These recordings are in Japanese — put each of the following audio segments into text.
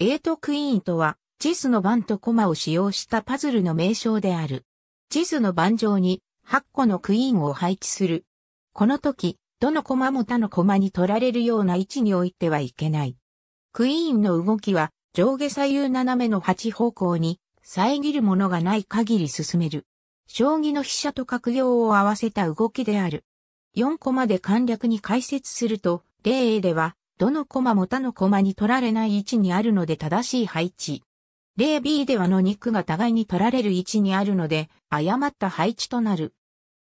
エイトクイーンとは、地図の盤とコマを使用したパズルの名称である。地図の盤上に8個のクイーンを配置する。この時、どのコマも他のコマに取られるような位置に置いてはいけない。クイーンの動きは上下左右斜めの8方向に遮るものがない限り進める。将棋の飛車と角用を合わせた動きである。4コマで簡略に解説すると、例 A では、どのコマも他のコマに取られない位置にあるので正しい配置。例 B ではの肉が互いに取られる位置にあるので、誤った配置となる。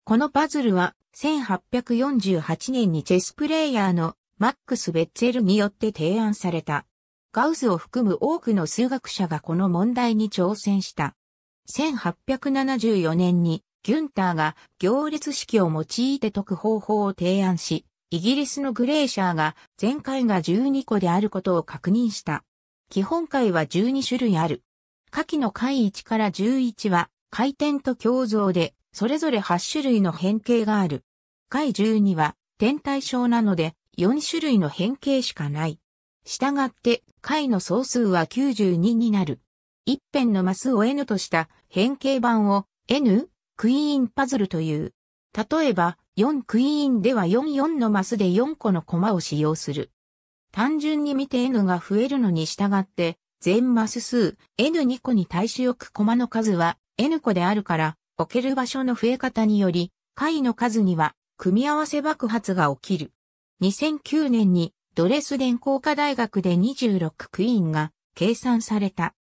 このパズルは、1848年にチェスプレイヤーのマックス・ベッツェルによって提案された。ガウスを含む多くの数学者がこの問題に挑戦した。1874年にギュンターが行列式を用いて解く方法を提案し、イギリスのグレーシャーが全海が12個であることを確認した。基本海は12種類ある。下記の海1から11は回転と共造でそれぞれ8種類の変形がある。海12は天体症なので4種類の変形しかない。従って解の総数は92になる。一辺のマスを N とした変形版を N クイーンパズルという。例えば、4クイーンでは44のマスで4個の駒を使用する。単純に見て n が増えるのに従って、全マス数 n2 個に対し置く駒の数は n 個であるから、置ける場所の増え方により、回の数には組み合わせ爆発が起きる。2009年にドレスデン工科大学で26クイーンが計算された。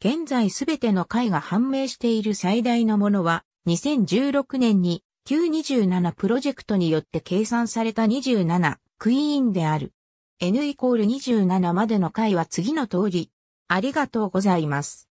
現在すべての回が判明している最大のものは2016年に Q27 プロジェクトによって計算された27クイーンである。N イコール27までの回は次の通り。ありがとうございます。